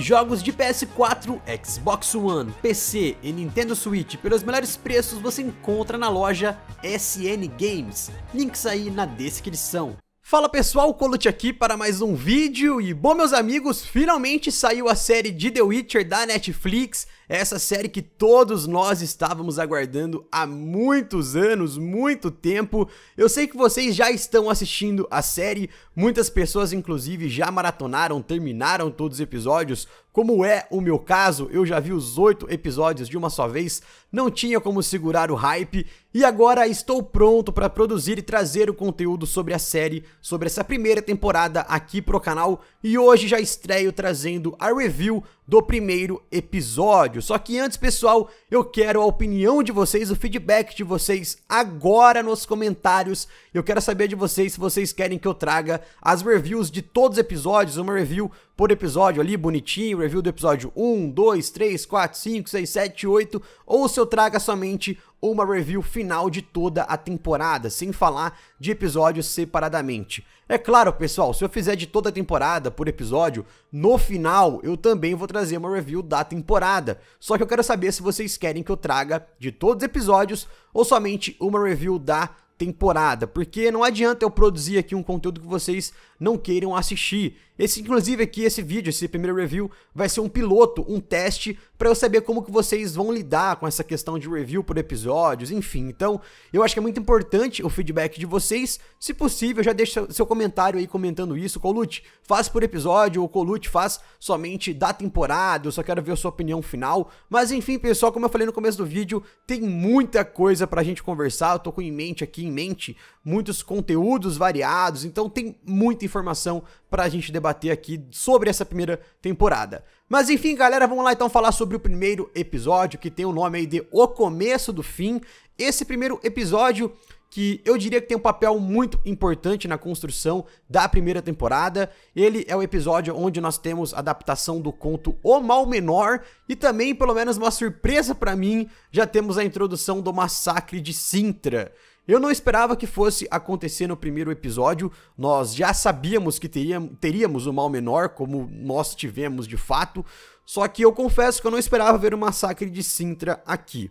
Jogos de PS4, Xbox One, PC e Nintendo Switch pelos melhores preços você encontra na loja SN Games. Links aí na descrição. Fala pessoal, colute aqui para mais um vídeo e bom meus amigos, finalmente saiu a série de The Witcher da Netflix essa série que todos nós estávamos aguardando há muitos anos, muito tempo. Eu sei que vocês já estão assistindo a série, muitas pessoas inclusive já maratonaram, terminaram todos os episódios, como é o meu caso, eu já vi os oito episódios de uma só vez, não tinha como segurar o hype e agora estou pronto para produzir e trazer o conteúdo sobre a série, sobre essa primeira temporada aqui pro canal e hoje já estreio trazendo a review do primeiro episódio. Só que antes, pessoal, eu quero a opinião de vocês, o feedback de vocês agora nos comentários. Eu quero saber de vocês se vocês querem que eu traga as reviews de todos os episódios, uma review por episódio ali, bonitinho, review do episódio 1, 2, 3, 4, 5, 6, 7, 8, ou se eu traga somente uma review final de toda a temporada, sem falar de episódios separadamente. É claro, pessoal, se eu fizer de toda a temporada por episódio, no final eu também vou trazer uma review da temporada. Só que eu quero saber se vocês querem que eu traga de todos os episódios ou somente uma review da temporada, porque não adianta eu produzir aqui um conteúdo que vocês não queiram assistir. Esse, inclusive, aqui, esse vídeo, esse primeiro review, vai ser um piloto, um teste para eu saber como que vocês vão lidar com essa questão de review por episódios, enfim. Então, eu acho que é muito importante o feedback de vocês. Se possível, já deixa seu comentário aí comentando isso. Colute, faz por episódio, ou Colute, faz somente da temporada, eu só quero ver a sua opinião final. Mas enfim, pessoal, como eu falei no começo do vídeo, tem muita coisa pra gente conversar. Eu tô com em mente aqui, em mente, muitos conteúdos variados, então tem muita informação pra gente debater aqui sobre essa primeira temporada. Mas enfim, galera, vamos lá então falar sobre o primeiro episódio, que tem o nome aí de O Começo do Fim. Esse primeiro episódio que eu diria que tem um papel muito importante na construção da primeira temporada. Ele é o episódio onde nós temos a adaptação do conto O Mal Menor e também, pelo menos uma surpresa para mim, já temos a introdução do Massacre de Sintra. Eu não esperava que fosse acontecer no primeiro episódio, nós já sabíamos que teríamos o mal menor, como nós tivemos de fato, só que eu confesso que eu não esperava ver o massacre de Sintra aqui.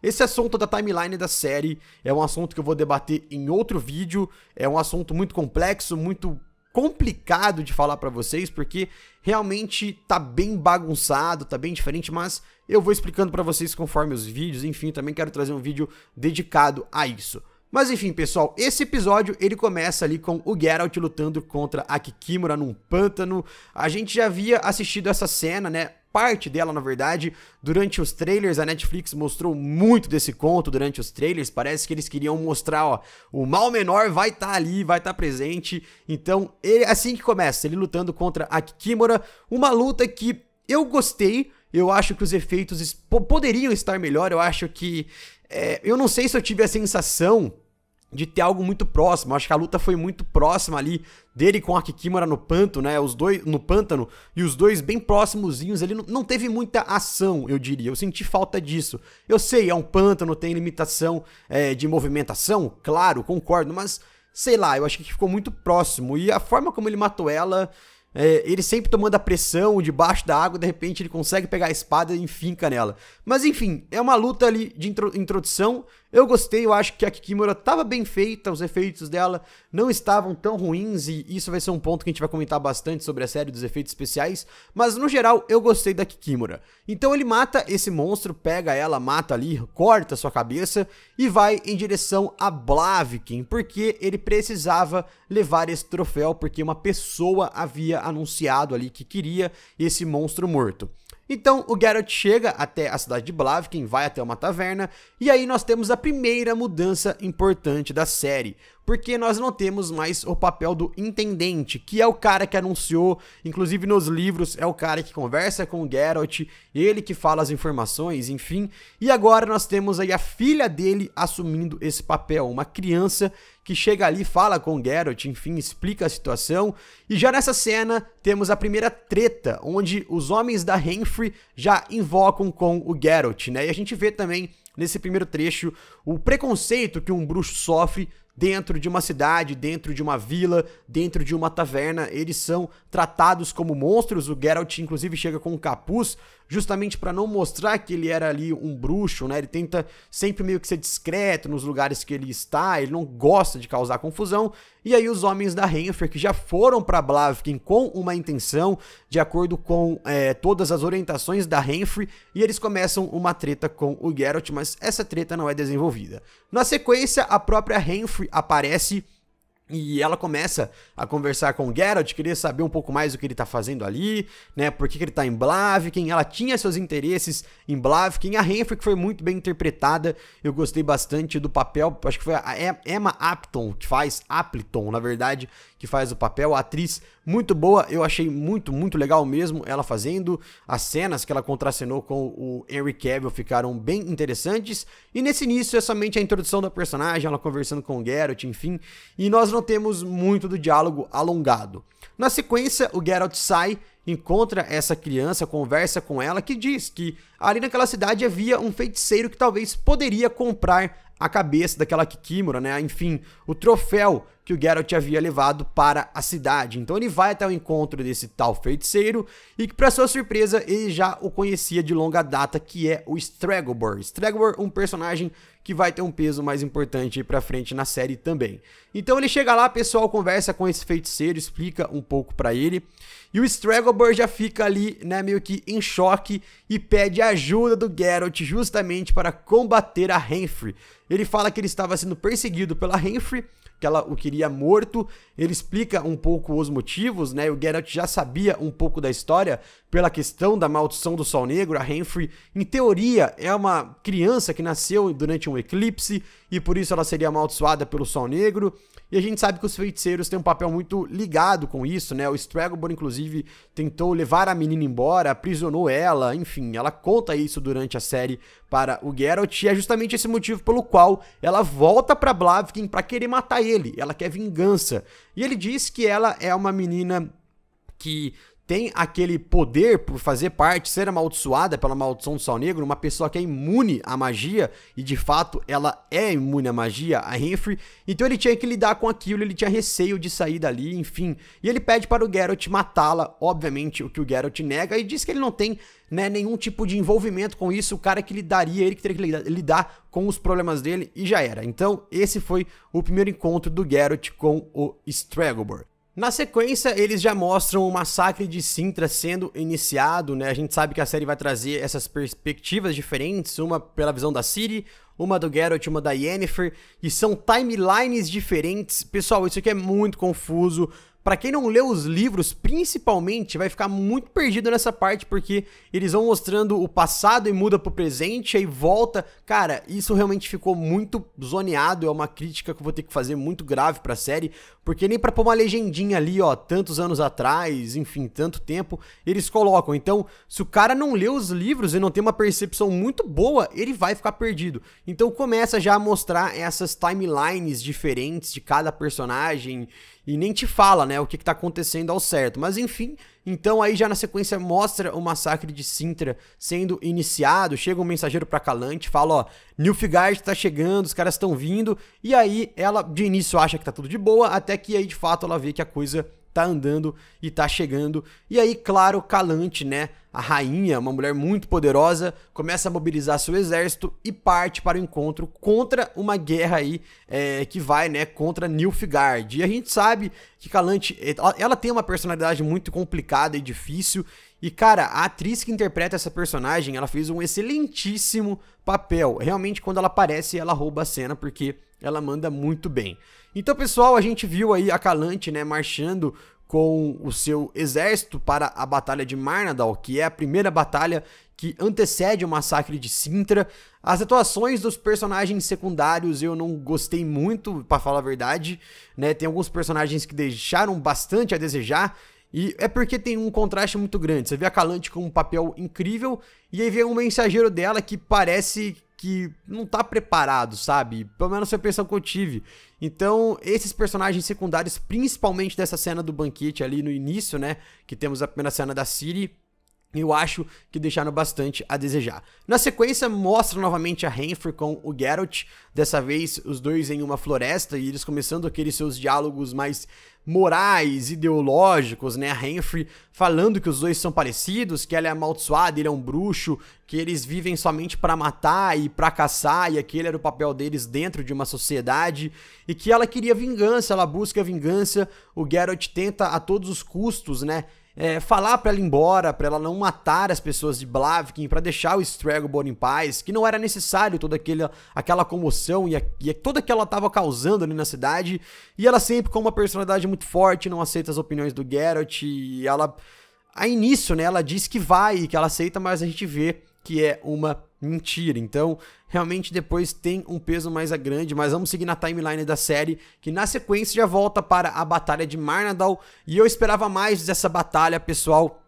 Esse assunto da timeline da série é um assunto que eu vou debater em outro vídeo, é um assunto muito complexo, muito complicado de falar para vocês, porque realmente tá bem bagunçado, tá bem diferente, mas eu vou explicando para vocês conforme os vídeos, enfim, também quero trazer um vídeo dedicado a isso. Mas enfim, pessoal, esse episódio ele começa ali com o Geralt lutando contra a Kikimura num pântano. A gente já havia assistido essa cena, né? parte dela, na verdade. Durante os trailers, a Netflix mostrou muito desse conto durante os trailers. Parece que eles queriam mostrar, ó, o mal menor vai estar tá ali, vai estar tá presente. Então, ele, assim que começa, ele lutando contra a Kikimura, uma luta que eu gostei. Eu acho que os efeitos poderiam estar melhor. Eu acho que é, eu não sei se eu tive a sensação de ter algo muito próximo. Acho que a luta foi muito próxima ali dele com a Kikimura no pântano, né? Os dois no pântano e os dois bem próximozinhos. Ele não teve muita ação, eu diria. Eu senti falta disso. Eu sei, é um pântano, tem limitação é, de movimentação, claro, concordo, mas sei lá, eu acho que ficou muito próximo. E a forma como ele matou ela é, ele sempre tomando a pressão debaixo da água, de repente ele consegue pegar a espada e enfinca nela. Mas enfim, é uma luta ali de intro introdução eu gostei, eu acho que a Kikimura estava bem feita, os efeitos dela não estavam tão ruins e isso vai ser um ponto que a gente vai comentar bastante sobre a série dos efeitos especiais, mas no geral eu gostei da Kikimura. Então ele mata esse monstro, pega ela, mata ali, corta sua cabeça e vai em direção a Blaviken, porque ele precisava levar esse troféu porque uma pessoa havia anunciado ali que queria esse monstro morto. Então o Geralt chega até a cidade de Blaviken, vai até uma taverna, e aí nós temos a primeira mudança importante da série porque nós não temos mais o papel do intendente, que é o cara que anunciou, inclusive nos livros, é o cara que conversa com o Geralt, ele que fala as informações, enfim. E agora nós temos aí a filha dele assumindo esse papel, uma criança que chega ali, fala com o Geralt, enfim, explica a situação. E já nessa cena temos a primeira treta, onde os homens da Renfrey já invocam com o Geralt, né? E a gente vê também nesse primeiro trecho o preconceito que um bruxo sofre dentro de uma cidade, dentro de uma vila, dentro de uma taverna. Eles são tratados como monstros. O Geralt, inclusive, chega com um capuz justamente para não mostrar que ele era ali um bruxo, né? Ele tenta sempre meio que ser discreto nos lugares que ele está, ele não gosta de causar confusão. E aí os homens da Renfer, que já foram para Blaviken com uma intenção, de acordo com é, todas as orientações da Renfrey, e eles começam uma treta com o Geralt, mas essa treta não é desenvolvida. Na sequência, a própria Renfrey aparece e ela começa a conversar com o Geralt, queria saber um pouco mais do que ele tá fazendo ali, né? Por que, que ele tá em Blaviken, ela tinha seus interesses em Blaviken. A que foi muito bem interpretada, eu gostei bastante do papel. Acho que foi a Emma Apton que faz, Appleton, na verdade, que faz o papel. A atriz muito boa, eu achei muito, muito legal mesmo ela fazendo. As cenas que ela contracenou com o Henry Cavill ficaram bem interessantes. E nesse início é somente a introdução da personagem, ela conversando com o Geralt, enfim. E nós não não temos muito do diálogo alongado. Na sequência, o Geralt sai encontra essa criança, conversa com ela, que diz que ali naquela cidade havia um feiticeiro que talvez poderia comprar a cabeça daquela Kikimura, né? Enfim, o troféu que o Geralt havia levado para a cidade. Então ele vai até o encontro desse tal feiticeiro e que para sua surpresa ele já o conhecia de longa data, que é o Stregobor. Stregobor, um personagem que vai ter um peso mais importante para frente na série também. Então ele chega lá, pessoal, conversa com esse feiticeiro, explica um pouco para ele e o Stregobor já fica ali, né, meio que em choque e pede ajuda do Geralt justamente para combater a Renfrey. Ele fala que ele estava sendo perseguido pela Renfrey, que ela o queria morto. Ele explica um pouco os motivos, né? O Geralt já sabia um pouco da história pela questão da maldição do Sol Negro. A Renfrey, em teoria, é uma criança que nasceu durante um eclipse e por isso ela seria amaldiçoada pelo Sol Negro. E a gente sabe que os feiticeiros têm um papel muito ligado com isso, né? O Stragobor, inclusive, tentou levar a menina embora, aprisionou ela, enfim, ela conta isso durante a série para o Geralt, e é justamente esse motivo pelo qual ela volta para Blavkin para querer matar ele, ela quer vingança. E ele diz que ela é uma menina que tem aquele poder por fazer parte, ser amaldiçoada pela maldição do Sal Negro, uma pessoa que é imune à magia, e de fato ela é imune à magia, a Henry. Então ele tinha que lidar com aquilo, ele tinha receio de sair dali, enfim. E ele pede para o Geralt matá-la, obviamente, o que o Geralt nega, e diz que ele não tem né, nenhum tipo de envolvimento com isso, o cara que lidaria, ele que teria que lidar com os problemas dele, e já era. Então esse foi o primeiro encontro do Geralt com o Stregobor. Na sequência, eles já mostram o massacre de Sintra sendo iniciado, né? A gente sabe que a série vai trazer essas perspectivas diferentes, uma pela visão da Ciri, uma do Geralt, uma da Yennefer, e são timelines diferentes. Pessoal, isso aqui é muito confuso. Para quem não leu os livros, principalmente, vai ficar muito perdido nessa parte porque eles vão mostrando o passado e muda pro presente, aí volta. Cara, isso realmente ficou muito zoneado, é uma crítica que eu vou ter que fazer muito grave para a série, porque nem para pôr uma legendinha ali, ó, tantos anos atrás, enfim, tanto tempo, eles colocam. Então, se o cara não lê os livros e não tem uma percepção muito boa, ele vai ficar perdido. Então, começa já a mostrar essas timelines diferentes de cada personagem e nem te fala, né, o que, está acontecendo ao certo. Mas enfim, então aí já na sequência mostra o massacre de Sintra sendo iniciado, chega um mensageiro para Calante, fala, ó, Nilfgaard está chegando, os caras estão vindo, e aí ela de início acha que tá tudo de boa, até que aí de fato ela vê que a coisa tá andando e tá chegando. E aí, claro, Calante, né? A rainha, uma mulher muito poderosa, começa a mobilizar seu exército e parte para o encontro contra uma guerra aí é, que vai, né, contra Nilfgaard. E a gente sabe que Calante, eh, ela tem uma personalidade muito complicada e difícil. E cara, a atriz que interpreta essa personagem, ela fez um excelentíssimo papel. Realmente, quando ela aparece, ela rouba a cena porque ela manda muito bem. Então, pessoal, a gente viu aí a Calante, né, marchando com o seu exército para a Batalha de Marnadal, que é a primeira batalha que antecede o massacre de Sintra. As atuações dos personagens secundários eu não gostei muito, para falar a verdade, né? Tem alguns personagens que deixaram bastante a desejar. E é porque tem um contraste muito grande. Você vê a Calante com um papel incrível e aí vem um mensageiro dela que parece que não tá preparado, sabe? Pelo menos foi é a impressão que eu tive. Então, esses personagens secundários, principalmente dessa cena do banquete ali no início, né? Que temos a primeira cena da Siri eu acho que deixaram bastante a desejar. Na sequência, mostra novamente a Renfrew com o Geralt, dessa vez os dois em uma floresta e eles começando aqueles seus diálogos mais morais, ideológicos, né? A Renfrew falando que os dois são parecidos, que ela é amaldiçoada, ele é um bruxo, que eles vivem somente para matar e para caçar e aquele era o papel deles dentro de uma sociedade e que ela queria vingança, ela busca vingança. O Geralt tenta a todos os custos, né? é, falar para ela ir embora, para ela não matar as pessoas de Blaviken, para deixar o Stragobor em paz, que não era necessário toda aquela, aquela comoção e, a, e toda que ela estava causando ali na cidade. E ela sempre com uma personalidade muito forte, não aceita as opiniões do Geralt, e ela... a início, né, ela diz que vai e que ela aceita, mas a gente vê que é uma mentira. Então, realmente depois tem um peso mais grande, mas vamos seguir na timeline da série, que na sequência já volta para a batalha de Marnadal, e eu esperava mais dessa batalha, pessoal.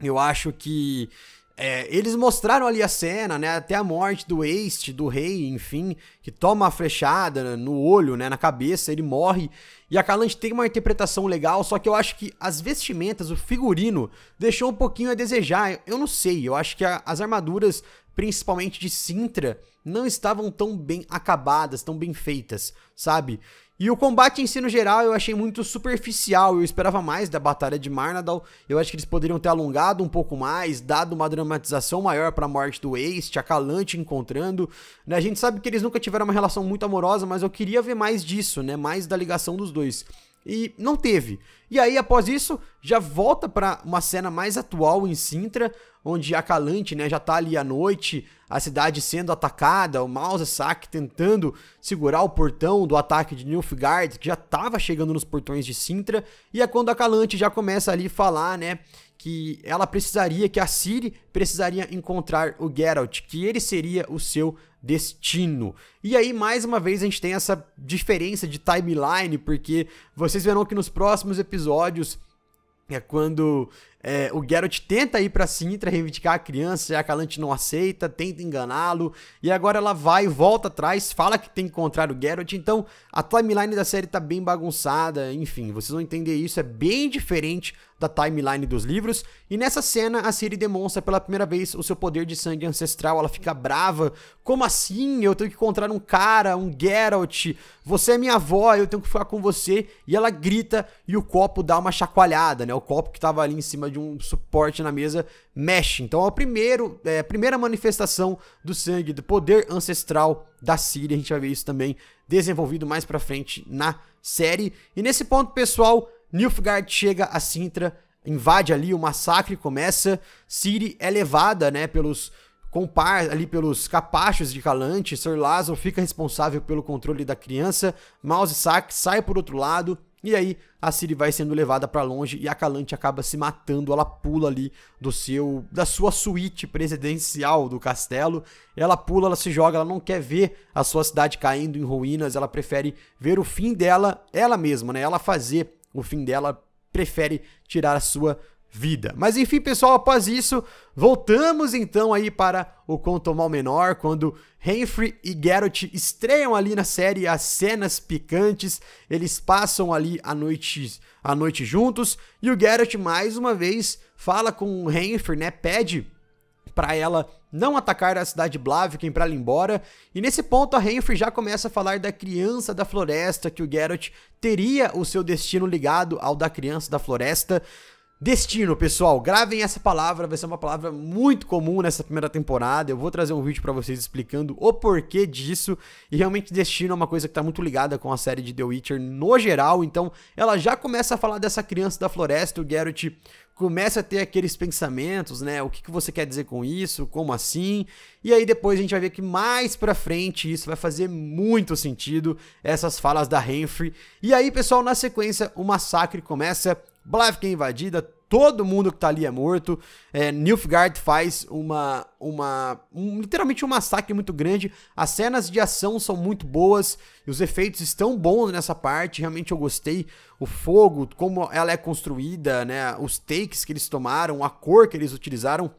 Eu acho que é, eles mostraram ali a cena, né? Até a morte do Waste, do rei, enfim, que toma a flechada né, no olho, né? Na cabeça, ele morre. E a Calante tem uma interpretação legal, só que eu acho que as vestimentas, o figurino, deixou um pouquinho a desejar. Eu não sei, eu acho que a, as armaduras principalmente de Sintra, não estavam tão bem acabadas, tão bem feitas, sabe? E o combate em si no geral eu achei muito superficial, eu esperava mais da batalha de Marnadal. Eu acho que eles poderiam ter alongado um pouco mais, dado uma dramatização maior para a morte do Ace, a Calante encontrando. Né? A gente sabe que eles nunca tiveram uma relação muito amorosa, mas eu queria ver mais disso, né? Mais da ligação dos dois. E não teve. E aí após isso, já volta para uma cena mais atual em Sintra, onde a Calante né, já está ali à noite, a cidade sendo atacada, o Mausasak tentando segurar o portão do ataque de Nilfgaard, que já estava chegando nos portões de Sintra, e é quando a Calante já começa ali a falar, né, que ela precisaria, que a Ciri precisaria encontrar o Geralt, que ele seria o seu destino. E aí, mais uma vez, a gente tem essa diferença de timeline, porque vocês verão que nos próximos episódios é quando é, o Geralt tenta ir para Sintra reivindicar a criança, e a Calante não aceita, tenta enganá-lo, e agora ela vai, volta atrás, fala que tem que encontrar o Geralt, então a timeline da série tá bem bagunçada, enfim, vocês vão entender isso, é bem diferente da timeline dos livros, e nessa cena a Ciri demonstra pela primeira vez o seu poder de sangue ancestral, ela fica brava, como assim? Eu tenho que encontrar um cara, um Geralt, você é minha avó, eu tenho que ficar com você, e ela grita e o copo dá uma chacoalhada, né, o copo que tava ali em cima de de um suporte na mesa mexe. Então é, o primeiro, é a primeira manifestação do sangue, do poder ancestral da Síria. A gente vai ver isso também desenvolvido mais pra frente na série. E nesse ponto, pessoal, Nilfgaard chega a Sintra, invade ali, o massacre começa. Ciri é levada, né, pelos compar ali pelos capachos de Calante, Sir Lazo fica responsável pelo controle da criança, Mouse Sack sai por outro lado, e aí a Siri vai sendo levada para longe e a Calante acaba se matando, ela pula ali do seu da sua suíte presidencial do castelo. Ela pula, ela se joga, ela não quer ver a sua cidade caindo em ruínas, ela prefere ver o fim dela ela mesma, né? Ela fazer o fim dela, prefere tirar a sua vida. Mas enfim, pessoal, após isso, voltamos então aí para o conto mal menor, quando Henry e Geralt estreiam ali na série as cenas picantes, eles passam ali a noite, a noite juntos, e o Geralt mais uma vez fala com o Henry, né, pede para ela não atacar a cidade de Blaviken para ela ir embora. E nesse ponto a Henry já começa a falar da criança da floresta, que o Geralt teria o seu destino ligado ao da criança da floresta. Destino, pessoal, gravem essa palavra, vai ser uma palavra muito comum nessa primeira temporada. Eu vou trazer um vídeo para vocês explicando o porquê disso. E realmente destino é uma coisa que tá muito ligada com a série de The Witcher no geral, então ela já começa a falar dessa criança da floresta, o Geralt começa a ter aqueles pensamentos, né? O que, que você quer dizer com isso? Como assim? E aí depois a gente vai ver que mais pra frente isso vai fazer muito sentido, essas falas da Henry. E aí, pessoal, na sequência, o massacre começa Blaviken é invadida, todo mundo que tá ali é morto. É, Nilfgaard faz uma, uma um, literalmente um massacre muito grande. As cenas de ação são muito boas e os efeitos estão bons nessa parte. Realmente eu gostei. O fogo, como ela é construída, né? Os takes que eles tomaram, a cor que eles utilizaram.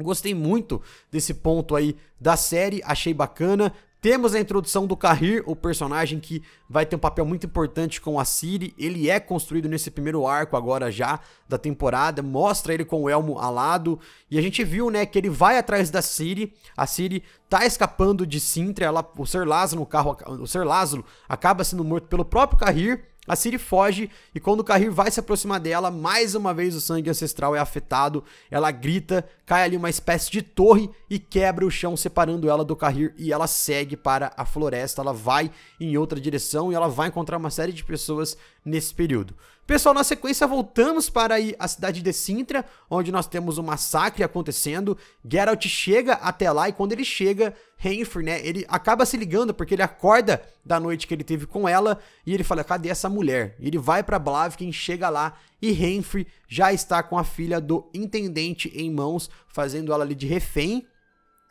Gostei muito desse ponto aí da série, achei bacana. Temos a introdução do Kahir, o personagem que vai ter um papel muito importante com a Siri. Ele é construído nesse primeiro arco agora já da temporada, mostra ele com o elmo alado e a gente viu, né, que ele vai atrás da Siri. A Siri tá escapando de Sintra, ela, o Ser Lázaro no carro, o Ser Lázaro acaba sendo morto pelo próprio Kahir a Siri foge e quando o Carrir vai se aproximar dela, mais uma vez o sangue ancestral é afetado. Ela grita, cai ali uma espécie de torre e quebra o chão, separando ela do Carrir. E ela segue para a floresta. Ela vai em outra direção e ela vai encontrar uma série de pessoas nesse período. Pessoal, na sequência voltamos para a cidade de Sintra, onde nós temos um massacre acontecendo. Geralt chega até lá e quando ele chega, Renfrew, né, ele acaba se ligando porque ele acorda da noite que ele teve com ela e ele fala: "Cadê essa mulher?". E ele vai para Blavkin, chega lá e Renfrew já está com a filha do intendente em mãos, fazendo ela ali de refém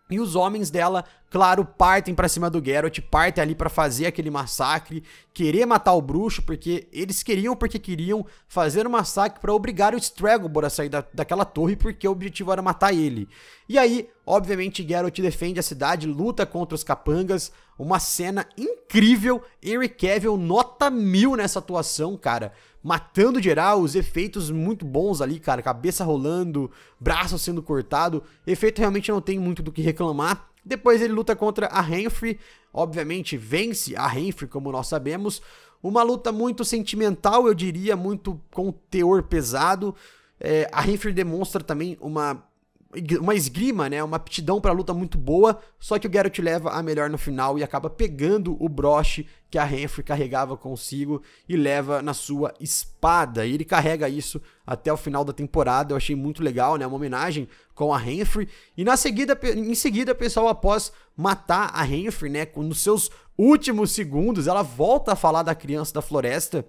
e os homens dela, claro, partem para cima do Geralt, partem ali para fazer aquele massacre, querer matar o bruxo, porque eles queriam, porque queriam fazer um massacre para obrigar o Stragobor a sair da, daquela torre, porque o objetivo era matar ele. E aí, obviamente, Geralt defende a cidade, luta contra os capangas, uma cena incrível, Henry Cavill nota mil nessa atuação, cara matando geral, os efeitos muito bons ali, cara, cabeça rolando, braço sendo cortado, efeito realmente não tem muito do que reclamar. Depois ele luta contra a Renfrey, obviamente vence a Renfrey, como nós sabemos. Uma luta muito sentimental, eu diria, muito com teor pesado. É, a Renfrey demonstra também uma uma esgrima, né? Uma aptidão para luta muito boa, só que o Garrett leva a melhor no final e acaba pegando o broche que a Renfrew carregava consigo e leva na sua espada. E ele carrega isso até o final da temporada. Eu achei muito legal, né? Uma homenagem com a Renfrew. E na seguida, em seguida, pessoal, após matar a Renfrew, né, nos seus últimos segundos, ela volta a falar da criança da floresta,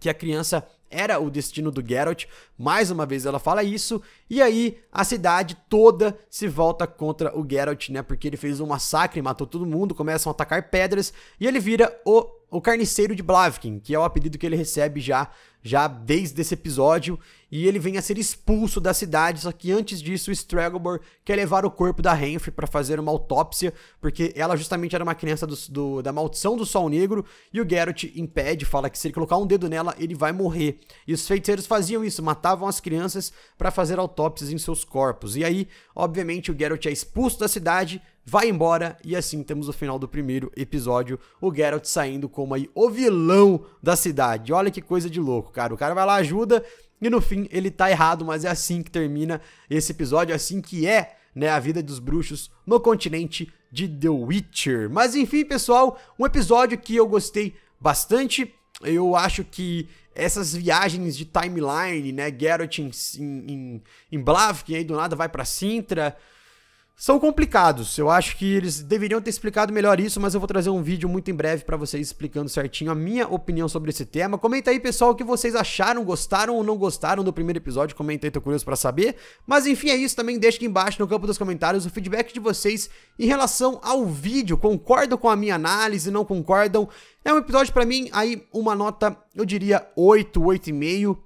que a criança era o destino do Geralt. Mais uma vez ela fala isso. E aí a cidade toda se volta contra o Geralt, né? Porque ele fez um massacre, matou todo mundo, começam a atacar pedras e ele vira o o Carniceiro de Blavkin, que é o apelido que ele recebe já, já desde esse episódio, e ele vem a ser expulso da cidade, só que antes disso o Stragobor quer levar o corpo da Renfri para fazer uma autópsia, porque ela justamente era uma criança do, do, da maldição do Sol Negro, e o Geralt impede, fala que se ele colocar um dedo nela, ele vai morrer. E os feiticeiros faziam isso, matavam as crianças para fazer autópsias em seus corpos. E aí, obviamente, o Geralt é expulso da cidade, vai embora e assim temos o final do primeiro episódio, o Geralt saindo como aí o vilão da cidade. Olha que coisa de louco, cara. O cara vai lá, ajuda e no fim ele tá errado, mas é assim que termina esse episódio, assim que é né, a vida dos bruxos no continente de The Witcher. Mas enfim, pessoal, um episódio que eu gostei bastante. Eu acho que essas viagens de timeline, né, Geralt em, em, em aí do nada vai para Sintra, são complicados. Eu acho que eles deveriam ter explicado melhor isso, mas eu vou trazer um vídeo muito em breve para vocês explicando certinho a minha opinião sobre esse tema. Comenta aí, pessoal, o que vocês acharam, gostaram ou não gostaram do primeiro episódio. Comenta aí, tô curioso para saber. Mas enfim, é isso. Também deixa aqui embaixo no campo dos comentários o feedback de vocês em relação ao vídeo. Concordam com a minha análise? Não concordam? É um episódio para mim aí uma nota, eu diria 8, 8,5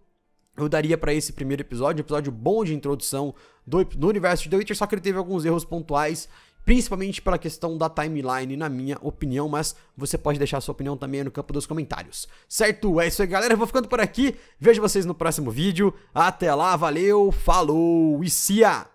eu daria para esse primeiro episódio, um episódio bom de introdução do, do universo de The Witcher, só que ele teve alguns erros pontuais principalmente pela questão da timeline, na minha opinião, mas você pode deixar sua opinião também no campo dos comentários. Certo? É isso aí, galera. Eu vou ficando por aqui. Vejo vocês no próximo vídeo. Até lá, valeu, falou e a